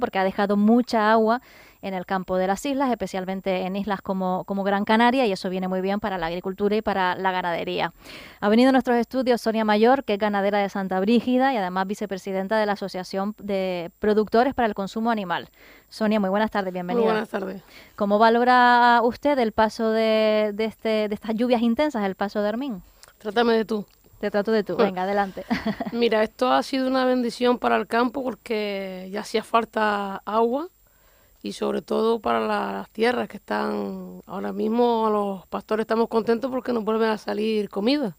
porque ha dejado mucha agua en el campo de las islas, especialmente en islas como, como, Gran Canaria, y eso viene muy bien para la agricultura y para la ganadería. Ha venido a nuestros estudios Sonia Mayor, que es ganadera de Santa Brígida y además vicepresidenta de la Asociación de Productores para el Consumo Animal. Sonia, muy buenas tardes, bienvenida. Muy buenas tardes. ¿Cómo valora usted el paso de, de, este, de estas lluvias intensas, el paso de Hermín? Trátame de tú. Te trato de tú, venga, adelante. Mira, esto ha sido una bendición para el campo porque ya hacía falta agua y sobre todo para las tierras que están ahora mismo los pastores estamos contentos porque nos vuelven a salir comida.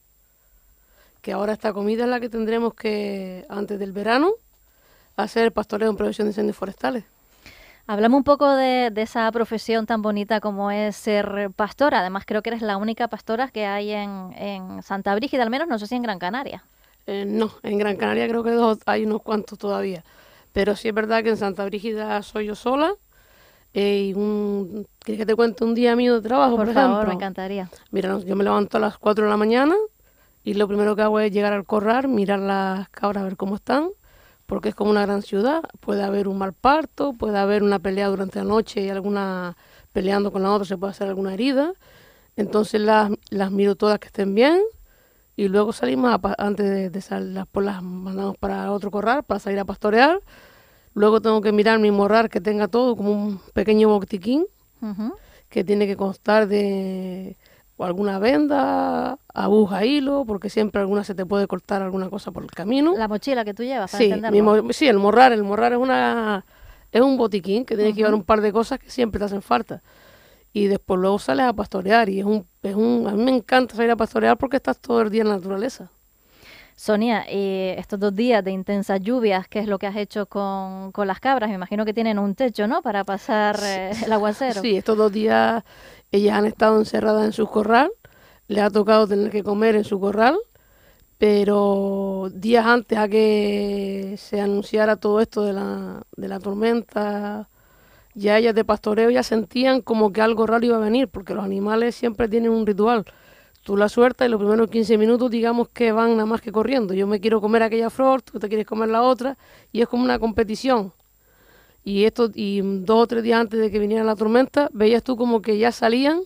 Que ahora esta comida es la que tendremos que antes del verano hacer pastoreo en prevención de incendios forestales. Hablamos un poco de, esa profesión tan bonita como es ser pastora. Además, creo que eres la única pastora que hay en, Santa Brígida, al menos no sé si en Gran Canaria. Eh, no, en Gran Canaria creo que hay unos cuantos todavía. Pero sí es verdad que en Santa Brígida soy yo sola. Eh, y ¿Quieres que te cuente un día mío de trabajo? Por, por favor, me encantaría. Mira, yo me levanto a las 4 de la mañana y lo primero que hago es llegar al corral, mirar las cabras, a ver cómo están porque es como una gran ciudad, puede haber un mal parto, puede haber una pelea durante la noche y alguna peleando con la otra se puede hacer alguna herida. Entonces las, miro todas que estén bien y luego salimos antes de, de salir, las las mandamos para otro corral para salir a pastorear. Luego tengo que mirar mi morrar que tenga todo como un pequeño botiquín que tiene que constar de alguna venda, aguja, hilo, porque siempre alguna se te puede cortar alguna cosa por el camino. La mochila que tú llevas, para sí, sí, el morrar, el morrar es una es un botiquín que tiene que llevar un par de cosas que siempre te hacen falta. Y después luego sales a pastorear y es un, es un a mí me encanta salir a pastorear porque estás todo el día en la naturaleza. Sonia, estos dos días de intensas lluvias, ¿qué es lo que has hecho con, con las cabras? Me imagino que tienen un techo, ¿no? Para pasar eh, el aguacero. Sí, estos dos días ellas han estado encerradas en su corral le ha tocado tener que comer en su corral, pero días antes a que se anunciara todo esto de la, de la tormenta, ya ellas de pastoreo ya sentían como que algo raro iba a venir, porque los animales siempre tienen un ritual. Tú la sueltas y los primeros 15 minutos digamos que van nada más que corriendo. Yo me quiero comer aquella flor, tú te quieres comer la otra, y es como una competición. Y esto, y dos o tres días antes de que viniera la tormenta, veías tú como que ya salían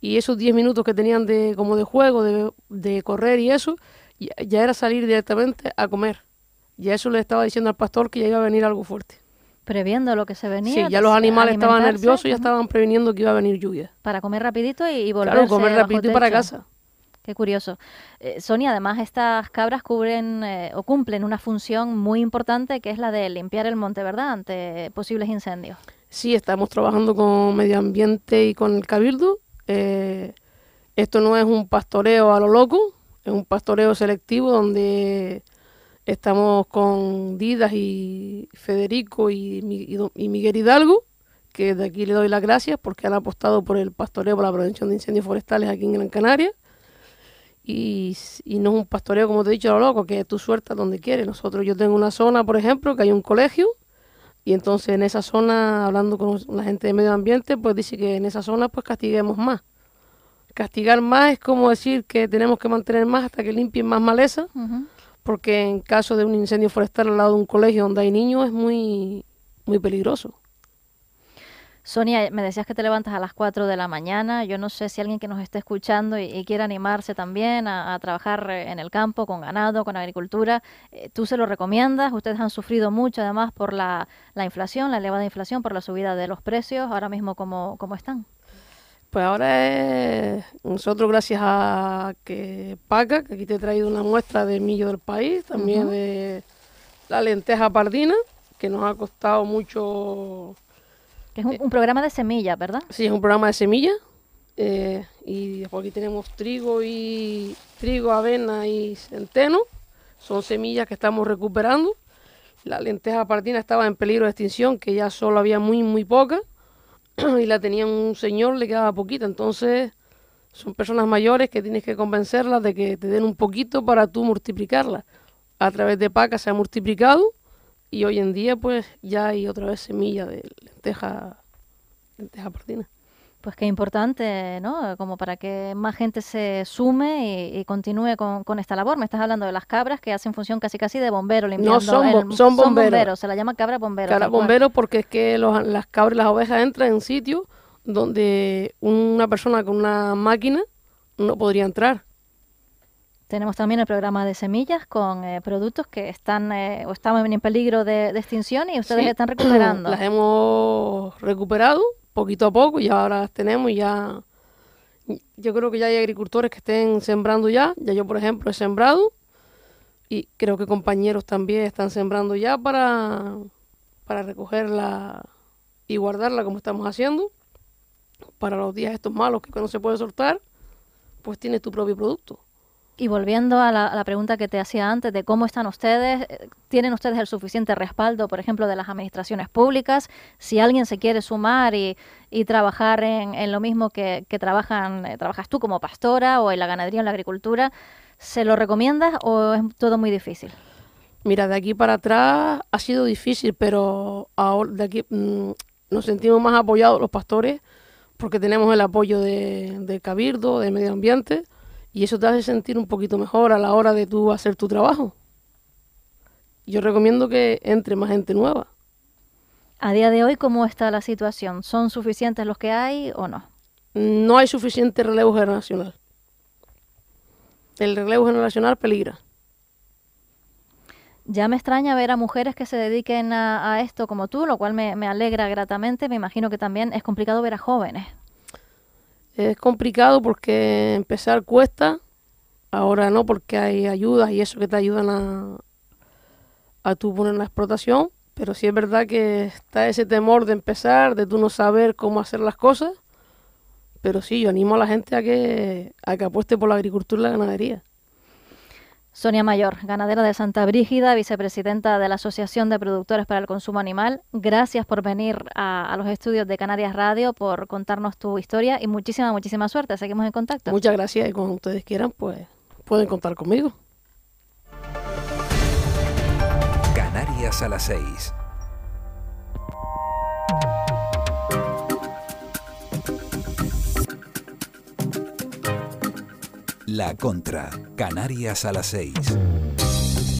y esos 10 minutos que tenían de, como de juego, de, correr y eso, ya, era salir directamente a comer. Ya eso le estaba diciendo al pastor que ya iba a venir algo fuerte. Previendo lo que se venía. Sí, ya pues, los animales estaban nerviosos, ya estaban previniendo que iba a venir lluvia. Para comer rapidito y, volver Claro, comer rapidito y para casa. Qué curioso. Eh, Sonia, además estas cabras cubren eh, o cumplen una función muy importante que es la de limpiar el monte, ¿verdad?, ante posibles incendios. Sí, estamos trabajando con medio ambiente y con el cabildo eh, esto no es un pastoreo a lo loco, es un pastoreo selectivo donde estamos con Didas y Federico y, Miguel Hidalgo, que de aquí le doy las gracias porque han apostado por el pastoreo, por la prevención de incendios forestales aquí en Gran Canaria. Y, no es un pastoreo, como te he dicho, a lo loco, que tú sueltas donde quieres. Nosotros, yo tengo una zona, por ejemplo, que hay un colegio y entonces en esa zona, hablando con la gente de medio ambiente, pues dice que en esa zona pues castiguemos más. Castigar más es como decir que tenemos que mantener más hasta que limpien más maleza, porque en caso de un incendio forestal al lado de un colegio donde hay niños es muy, muy peligroso. Sonia, me decías que te levantas a las 4 de la mañana. Yo no sé si alguien que nos esté escuchando y, quiera animarse también a, trabajar eh, en el campo, con ganado, con agricultura, eh, ¿tú se lo recomiendas? Ustedes han sufrido mucho además por la, inflación, la elevada inflación, por la subida de los precios. Ahora mismo, ¿cómo, están? Pues ahora es, nosotros, gracias a que Paca, que aquí te he traído una muestra de millo del país, también de la lenteja pardina, que nos ha costado mucho es un, programa de semillas, ¿verdad? Sí, es un programa de semillas. Eh, y aquí tenemos trigo y trigo, avena y centeno. Son semillas que estamos recuperando. La lenteja partina estaba en peligro de extinción, que ya solo había muy, muy poca. y la tenía un señor, le quedaba poquita. Entonces, son personas mayores que tienes que convencerlas de que te den un poquito para tú multiplicarla. A través de pacas se ha multiplicado y hoy en día pues ya hay otra vez semilla de lenteja, lenteja porcina Pues qué importante, ¿no? Como para que más gente se sume y, continúe con, esta labor. Me estás hablando de las cabras que hacen función casi casi de bombero limpiando. No, son, bomberos. bomberos. Se la llama cabra bombero. Cabra bombero porque es que las cabras y las ovejas entran en sitios donde una persona con una máquina no podría entrar. Tenemos también el programa de semillas con eh, productos que están eh, o estaban en peligro de, extinción y ustedes están recuperando. Las hemos recuperado poquito a poco y ahora las tenemos y ya yo creo que ya hay agricultores que estén sembrando ya. Ya yo, por ejemplo, he sembrado y creo que compañeros también están sembrando ya para, para recogerla y guardarla como estamos haciendo. Para los días estos malos que no se puede soltar, pues tienes tu propio producto. Y volviendo a la, pregunta que te hacía antes de cómo están ustedes, eh, ¿tienen ustedes el suficiente respaldo, por ejemplo, de las administraciones públicas? Si alguien se quiere sumar y, trabajar en, lo mismo que, trabajan, eh, trabajas tú como pastora o en la ganadería o en la agricultura, ¿se lo recomiendas o es todo muy difícil? Mira, de aquí para atrás ha sido difícil, pero ahora de aquí mm, nos sentimos más apoyados los pastores porque tenemos el apoyo de, del Cabildo, del medio ambiente y eso te hace sentir un poquito mejor a la hora de tú hacer tu trabajo. Yo recomiendo que entre más gente nueva. A día de hoy, ¿cómo está la situación? ¿Son suficientes los que hay o no? No hay suficiente relevo generacional. El relevo generacional peligra. Ya me extraña ver a mujeres que se dediquen a, esto como tú, lo cual me alegra gratamente. Me imagino que también es complicado ver a jóvenes. Es complicado porque empezar cuesta, ahora no porque hay ayudas y eso que te ayudan a, a tú poner una explotación, pero sí es verdad que está ese temor de empezar, de tú no saber cómo hacer las cosas, pero sí, yo animo a la gente a que, a que apueste por la agricultura y la ganadería. Sonia Mayor, ganadera de Santa Brígida, vicepresidenta de la Asociación de Productores para el Consumo Animal, gracias por venir a, los estudios de Canarias Radio, por contarnos tu historia y muchísima, muchísima suerte. Seguimos en contacto. Muchas gracias y cuando ustedes quieran, pues pueden contar conmigo. Canarias a las 6. La Contra, Canarias a las 6.